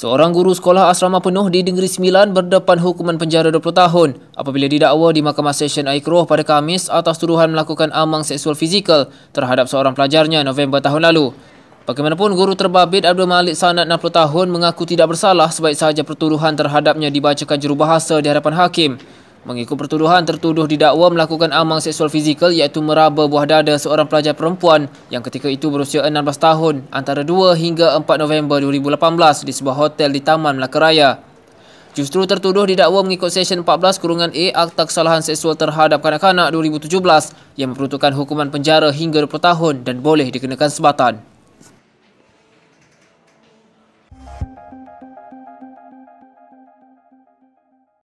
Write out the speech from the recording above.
Seorang guru sekolah asrama penuh di Negeri Sembilan berdepan hukuman penjara 20 tahun apabila didakwa di Mahkamah Session Aikroh pada Kamis atas tuduhan melakukan amang seksual fizikal terhadap seorang pelajarnya November tahun lalu. Bagaimanapun, guru terbabit Abdul Malik Sanat 60 tahun mengaku tidak bersalah sebaik sahaja pertuduhan terhadapnya dibacakan jurubahasa di hadapan hakim. Mengikut pertuduhan, tertuduh didakwa melakukan amang seksual fizikal iaitu meraba buah dada seorang pelajar perempuan yang ketika itu berusia 16 tahun antara 2 hingga 4 November 2018 di sebuah hotel di Taman Melaka Raya. Justru tertuduh didakwa mengikut Sesyen 14 Kurungan A Akta Kesalahan Seksual Terhadap Kanak-Kanak 2017 yang memperuntukkan hukuman penjara hingga 20 tahun dan boleh dikenakan sebatan.